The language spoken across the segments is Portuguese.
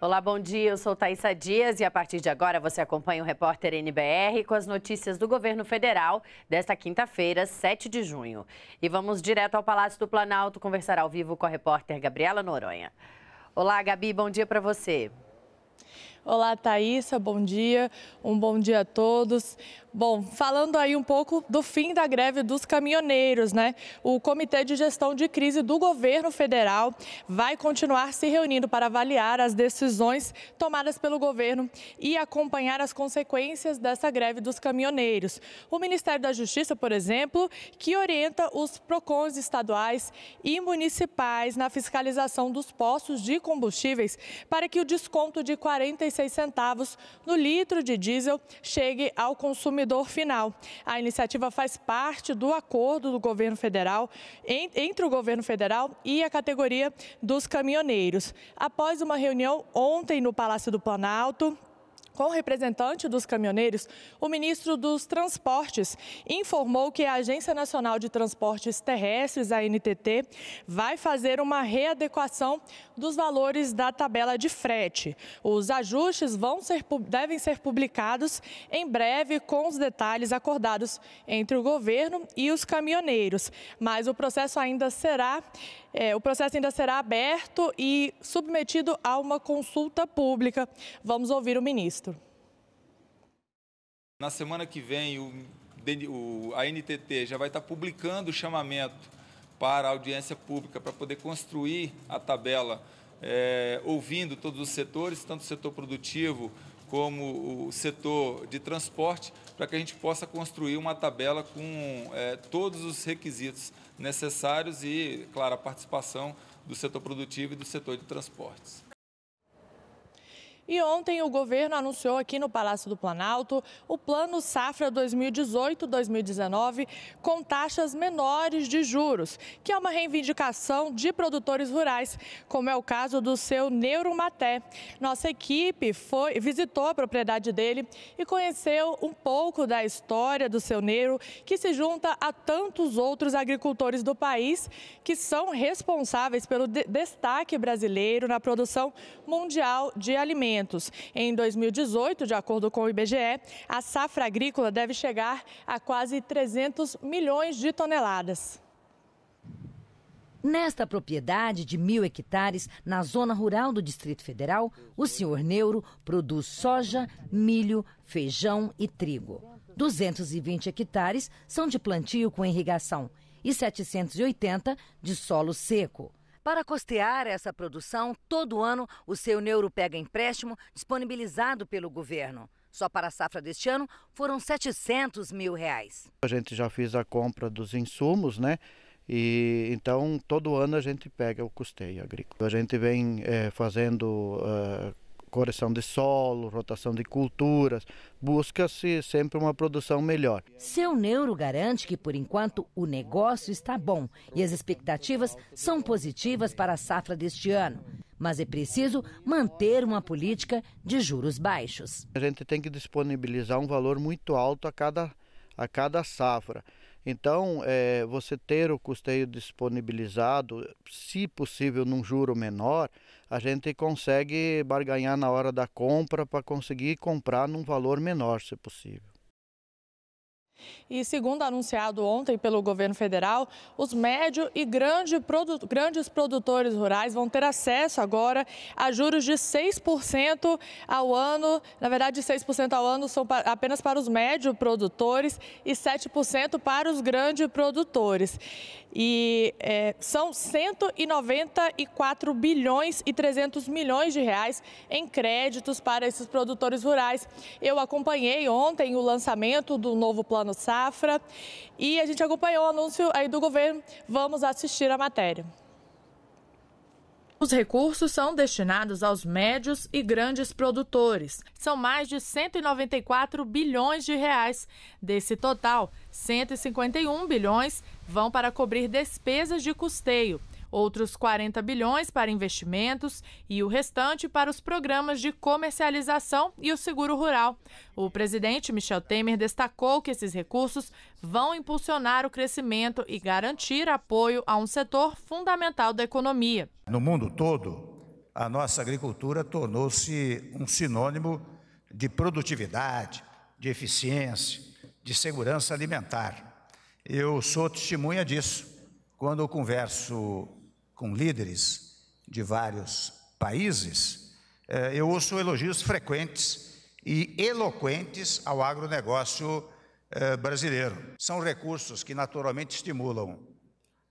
Olá, bom dia. Eu sou Thaisa Dias e a partir de agora você acompanha o repórter NBR com as notícias do governo federal desta quinta-feira, 7 de junho. E vamos direto ao Palácio do Planalto conversar ao vivo com a repórter Gabriela Noronha. Olá, Gabi, bom dia para você. Olá, Thaisa, bom dia. Um bom dia a todos. Bom, falando aí um pouco do fim da greve dos caminhoneiros, né? O Comitê de Gestão de Crise do Governo Federal vai continuar se reunindo para avaliar as decisões tomadas pelo governo e acompanhar as consequências dessa greve dos caminhoneiros. O Ministério da Justiça, por exemplo, que orienta os PROCONs estaduais e municipais na fiscalização dos postos de combustíveis para que o desconto de 45 centavos no litro de diesel chegue ao consumidor final. A iniciativa faz parte do acordo do governo federal entre o governo federal e a categoria dos caminhoneiros. Após uma reunião ontem no Palácio do Planalto, com o representante dos caminhoneiros, o ministro dos Transportes informou que a Agência Nacional de Transportes Terrestres, a NTT, vai fazer uma readequação dos valores da tabela de frete. Os ajustes vão ser, devem ser publicados em breve com os detalhes acordados entre o governo e os caminhoneiros. Mas o processo ainda será é, o processo ainda será aberto e submetido a uma consulta pública. Vamos ouvir o ministro. Na semana que vem, o, o, a NTT já vai estar publicando o chamamento para a audiência pública, para poder construir a tabela, é, ouvindo todos os setores, tanto o setor produtivo como o setor de transporte, para que a gente possa construir uma tabela com é, todos os requisitos necessários e, claro, a participação do setor produtivo e do setor de transportes. E ontem o governo anunciou aqui no Palácio do Planalto o Plano Safra 2018-2019 com taxas menores de juros, que é uma reivindicação de produtores rurais, como é o caso do seu Neuromaté. Nossa equipe foi, visitou a propriedade dele e conheceu um pouco da história do seu Neuro, que se junta a tantos outros agricultores do país que são responsáveis pelo destaque brasileiro na produção mundial de alimentos alimentos. Em 2018, de acordo com o IBGE, a safra agrícola deve chegar a quase 300 milhões de toneladas. Nesta propriedade de mil hectares, na zona rural do Distrito Federal, o senhor Neuro produz soja, milho, feijão e trigo. 220 hectares são de plantio com irrigação e 780 de solo seco. Para custear essa produção, todo ano o seu Neuro pega empréstimo disponibilizado pelo governo. Só para a safra deste ano foram 700 mil reais. A gente já fez a compra dos insumos, né? E então todo ano a gente pega o custeio agrícola. A gente vem é, fazendo uh, correção de solo, rotação de culturas, busca-se sempre uma produção melhor. Seu Neuro garante que, por enquanto, o negócio está bom e as expectativas são positivas para a safra deste ano. Mas é preciso manter uma política de juros baixos. A gente tem que disponibilizar um valor muito alto a cada, a cada safra. Então, é, você ter o custeio disponibilizado, se possível, num juro menor, a gente consegue barganhar na hora da compra para conseguir comprar num valor menor, se possível. E segundo anunciado ontem pelo governo federal, os médio e grande produ grandes produtores rurais vão ter acesso agora a juros de 6% ao ano. Na verdade, 6% ao ano são apenas para os médio produtores e 7% para os grandes produtores. E é, são 194 bilhões e 300 milhões de reais em créditos para esses produtores rurais. Eu acompanhei ontem o lançamento do novo plano Safra. E a gente acompanhou o anúncio aí do governo. Vamos assistir a matéria. Os recursos são destinados aos médios e grandes produtores. São mais de 194 bilhões de reais. Desse total, 151 bilhões vão para cobrir despesas de custeio outros 40 bilhões para investimentos e o restante para os programas de comercialização e o seguro rural. O presidente Michel Temer destacou que esses recursos vão impulsionar o crescimento e garantir apoio a um setor fundamental da economia. No mundo todo, a nossa agricultura tornou-se um sinônimo de produtividade, de eficiência, de segurança alimentar. Eu sou testemunha disso. Quando eu converso com líderes de vários países, eh, eu ouço elogios frequentes e eloquentes ao agronegócio eh, brasileiro. São recursos que naturalmente estimulam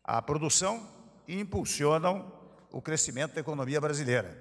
a produção e impulsionam o crescimento da economia brasileira.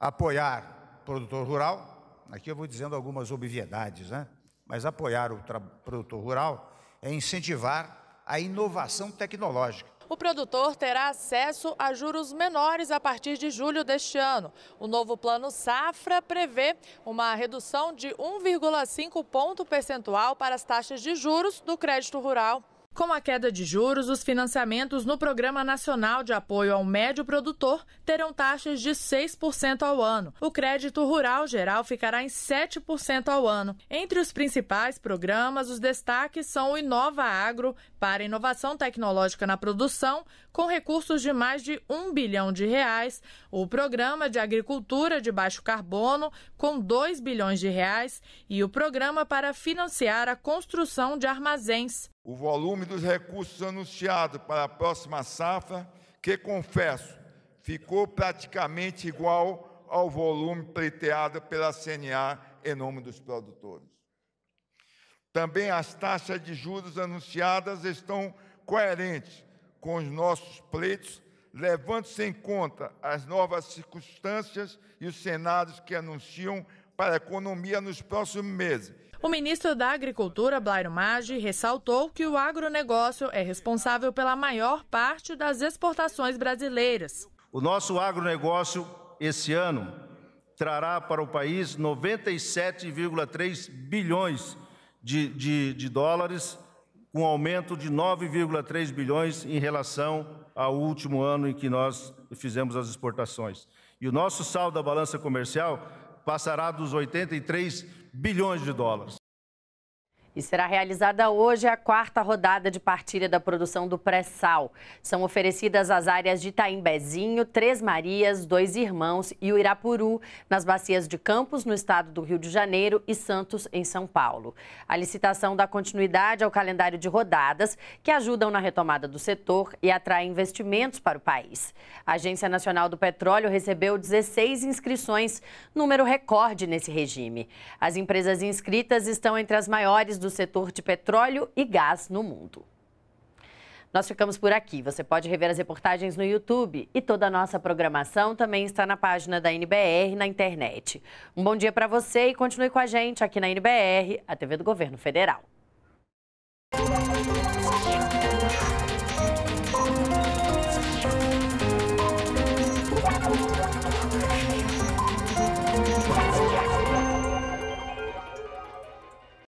Apoiar o produtor rural, aqui eu vou dizendo algumas obviedades, né? mas apoiar o produtor rural é incentivar a inovação tecnológica, o produtor terá acesso a juros menores a partir de julho deste ano. O novo plano Safra prevê uma redução de 1,5 ponto percentual para as taxas de juros do crédito rural. Com a queda de juros, os financiamentos no Programa Nacional de Apoio ao Médio Produtor terão taxas de 6% ao ano. O crédito rural geral ficará em 7% ao ano. Entre os principais programas, os destaques são o Inova Agro, para inovação tecnológica na produção, com recursos de mais de 1 bilhão de reais, o Programa de Agricultura de Baixo Carbono, com 2 bilhões de reais, e o Programa para financiar a construção de armazéns o volume dos recursos anunciado para a próxima safra, que confesso, ficou praticamente igual ao volume pleiteado pela CNA em nome dos produtores. Também as taxas de juros anunciadas estão coerentes com os nossos pleitos, levando-se em conta as novas circunstâncias e os cenários que anunciam para a economia nos próximos meses. O ministro da Agricultura, Blairo Maggi, ressaltou que o agronegócio é responsável pela maior parte das exportações brasileiras. O nosso agronegócio, esse ano, trará para o país 97,3 bilhões de, de, de dólares, com um aumento de 9,3 bilhões em relação ao último ano em que nós fizemos as exportações. E o nosso saldo da balança comercial passará dos 83 bilhões de dólares. E será realizada hoje a quarta rodada de partilha da produção do pré-sal. São oferecidas as áreas de Itaimbezinho, Três Marias, Dois Irmãos e o Irapuru, nas bacias de Campos, no estado do Rio de Janeiro, e Santos, em São Paulo. A licitação dá continuidade ao calendário de rodadas que ajudam na retomada do setor e atraem investimentos para o país. A Agência Nacional do Petróleo recebeu 16 inscrições, número recorde nesse regime. As empresas inscritas estão entre as maiores do setor de petróleo e gás no mundo. Nós ficamos por aqui. Você pode rever as reportagens no YouTube e toda a nossa programação também está na página da NBR na internet. Um bom dia para você e continue com a gente aqui na NBR, a TV do Governo Federal.